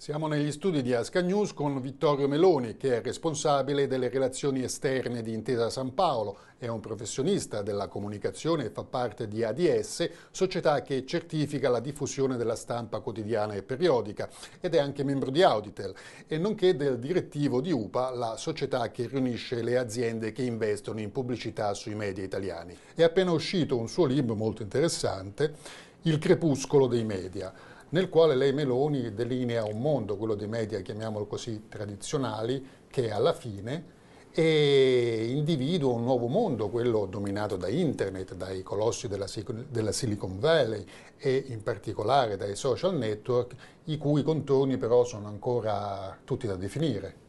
Siamo negli studi di Asca News con Vittorio Meloni, che è responsabile delle relazioni esterne di Intesa San Paolo, è un professionista della comunicazione e fa parte di ADS, società che certifica la diffusione della stampa quotidiana e periodica, ed è anche membro di Auditel, e nonché del direttivo di UPA, la società che riunisce le aziende che investono in pubblicità sui media italiani. È appena uscito un suo libro molto interessante, Il crepuscolo dei media nel quale lei Meloni delinea un mondo, quello dei media, chiamiamolo così, tradizionali, che è alla fine e individua un nuovo mondo, quello dominato da internet, dai colossi della, della, Silicon Valley e in particolare dai social network, i cui contorni però sono ancora tutti da definire.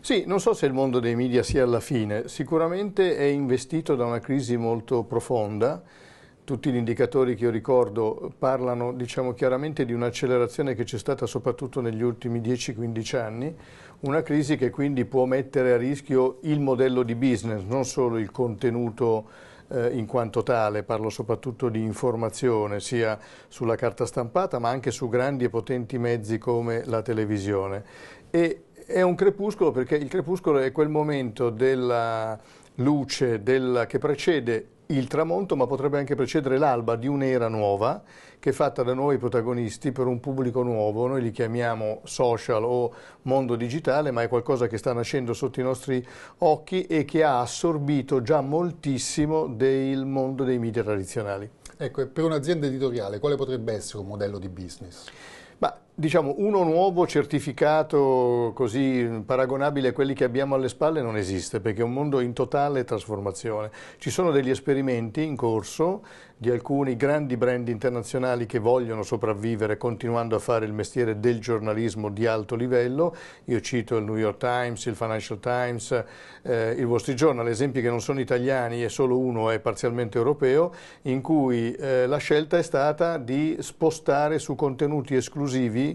Sì, non so se il mondo dei media sia alla fine, sicuramente è investito da una crisi molto profonda tutti gli indicatori che io ricordo parlano diciamo, chiaramente di un'accelerazione che c'è stata soprattutto negli ultimi 10-15 anni, una crisi che quindi può mettere a rischio il modello di business, non solo il contenuto eh, in quanto tale, parlo soprattutto di informazione, sia sulla carta stampata ma anche su grandi e potenti mezzi come la televisione. E è un crepuscolo perché il crepuscolo è quel momento della luce della, che precede il tramonto, ma potrebbe anche precedere l'alba di un'era nuova che è fatta da nuovi protagonisti per un pubblico nuovo. Noi li chiamiamo social o mondo digitale, ma è qualcosa che sta nascendo sotto i nostri occhi e che ha assorbito già moltissimo del mondo dei media tradizionali. Ecco, per un'azienda editoriale quale potrebbe essere un modello di business? Ma Diciamo, uno nuovo certificato così paragonabile a quelli che abbiamo alle spalle non esiste, perché è un mondo in totale trasformazione. Ci sono degli esperimenti in corso di alcuni grandi brand internazionali che vogliono sopravvivere continuando a fare il mestiere del giornalismo di alto livello. Io cito il New York Times, il Financial Times, eh, il Wall Street Journal, esempi che non sono italiani e solo uno è parzialmente europeo, in cui eh, la scelta è stata di spostare su contenuti esclusivi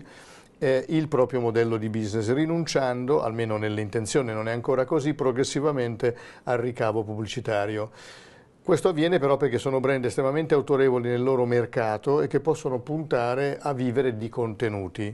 eh, il proprio modello di business, rinunciando, almeno nell'intenzione non è ancora così, progressivamente al ricavo pubblicitario. Questo avviene però perché sono brand estremamente autorevoli nel loro mercato e che possono puntare a vivere di contenuti.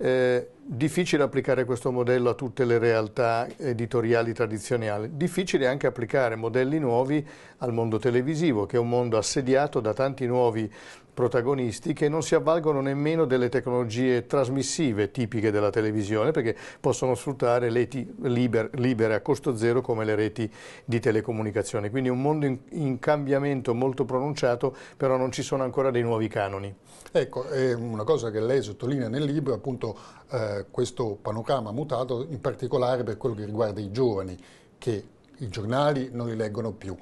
Eh, difficile applicare questo modello a tutte le realtà editoriali tradizionali, difficile anche applicare modelli nuovi al mondo televisivo, che è un mondo assediato da tanti nuovi protagonisti che non si avvalgono nemmeno delle tecnologie trasmissive tipiche della televisione perché possono sfruttare reti liber, libere a costo zero come le reti di telecomunicazione. Quindi un mondo in, in cambiamento molto pronunciato, però non ci sono ancora dei nuovi canoni. Ecco, è una cosa che lei sottolinea nel libro, appunto eh, questo panorama mutato in particolare per quello che riguarda i giovani che i giornali non li leggono più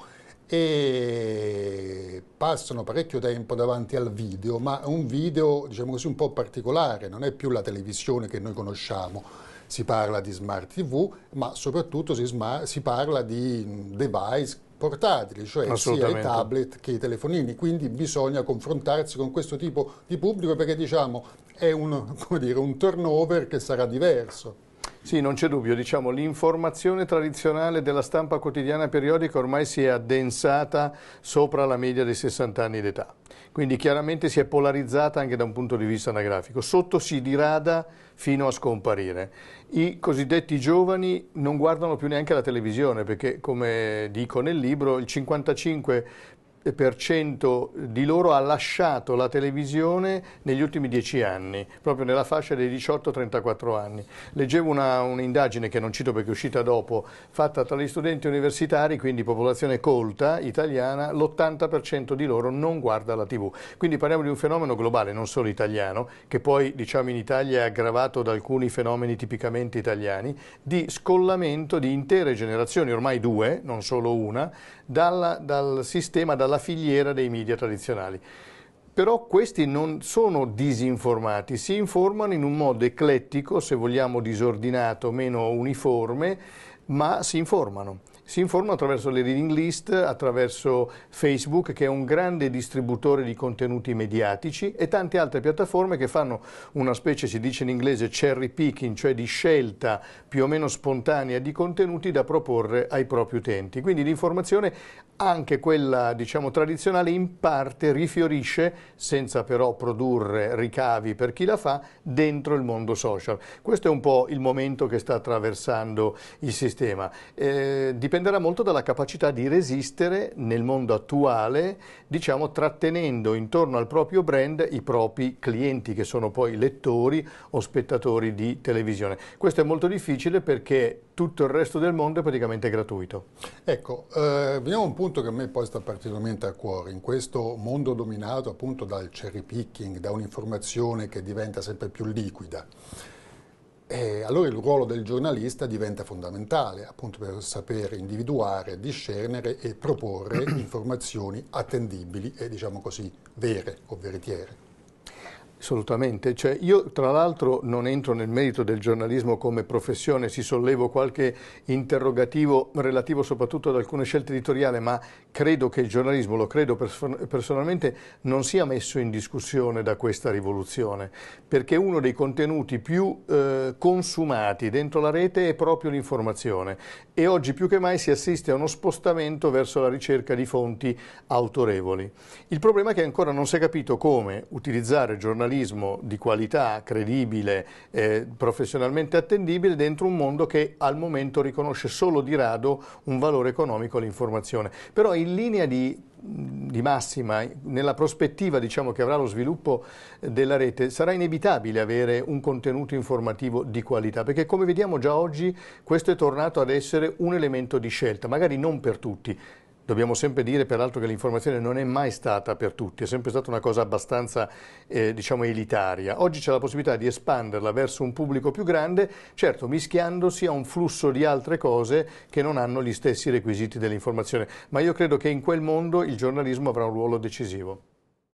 e passano parecchio tempo davanti al video, ma un video diciamo così un po' particolare, non è più la televisione che noi conosciamo, si parla di smart tv, ma soprattutto si, si parla di device portatili, cioè sia i tablet che i telefonini, quindi bisogna confrontarsi con questo tipo di pubblico perché diciamo è un, dire, un turnover che sarà diverso. Sì, non c'è dubbio, diciamo l'informazione tradizionale della stampa quotidiana periodica ormai si è addensata sopra la media dei 60 anni d'età, quindi chiaramente si è polarizzata anche da un punto di vista anagrafico, sotto si dirada fino a scomparire. I cosiddetti giovani non guardano più neanche la televisione perché come dico nel libro il 55 di loro ha lasciato la televisione negli ultimi dieci anni, proprio nella fascia dei 18-34 anni. Leggevo un'indagine, che non cito perché è uscita dopo, fatta tra gli studenti universitari, quindi popolazione colta italiana, l'80% di loro non guarda la tv. Quindi parliamo di un fenomeno globale, non solo italiano, che poi diciamo in Italia è aggravato da alcuni fenomeni tipicamente italiani, di scollamento di intere generazioni, ormai due, non solo una, dalla, dal sistema, dalla alla filiera dei media tradizionali. Però questi non sono disinformati, si informano in un modo eclettico, se vogliamo disordinato, meno uniforme, ma si informano si informano attraverso le reading list, attraverso Facebook che è un grande distributore di contenuti mediatici e tante altre piattaforme che fanno una specie, si dice in inglese, cherry picking, cioè di scelta più o meno spontanea di contenuti da proporre ai propri utenti. Quindi l'informazione anche quella diciamo, tradizionale in parte rifiorisce, senza però produrre ricavi per chi la fa, dentro il mondo social. Questo è un po' il momento che sta attraversando il sistema. Eh, dipenderà molto dalla capacità di resistere nel mondo attuale, diciamo, trattenendo intorno al proprio brand i propri clienti, che sono poi lettori o spettatori di televisione. Questo è molto difficile perché tutto il resto del mondo è praticamente gratuito. Ecco, eh, veniamo a un punto che a me poi sta particolarmente a cuore, in questo mondo dominato appunto dal cherry picking, da un'informazione che diventa sempre più liquida. E eh, allora il ruolo del giornalista diventa fondamentale, appunto per sapere individuare, discernere e proporre informazioni attendibili e diciamo così vere o veritiere. Assolutamente, cioè, io tra l'altro non entro nel merito del giornalismo come professione, si sollevo qualche interrogativo relativo soprattutto ad alcune scelte editoriali, ma credo che il giornalismo, lo credo personalmente, non sia messo in discussione da questa rivoluzione, perché uno dei contenuti più eh, consumati dentro la rete è proprio l'informazione e oggi più che mai si assiste a uno spostamento verso la ricerca di fonti autorevoli. Il problema è che ancora non si è capito come utilizzare giornalismo giornalismo di qualità, credibile, eh, professionalmente attendibile dentro un mondo che al momento riconosce solo di rado un valore economico all'informazione. Però in linea di di massima, nella prospettiva diciamo, che avrà lo sviluppo della rete, sarà inevitabile avere un contenuto informativo di qualità, perché come vediamo già oggi questo è tornato ad essere un elemento di scelta, magari non per tutti, Dobbiamo sempre dire peraltro che l'informazione non è mai stata per tutti, è sempre stata una cosa abbastanza eh, diciamo elitaria. Oggi c'è la possibilità di espanderla verso un pubblico più grande, certo mischiandosi a un flusso di altre cose che non hanno gli stessi requisiti dell'informazione, ma io credo che in quel mondo il giornalismo avrà un ruolo decisivo.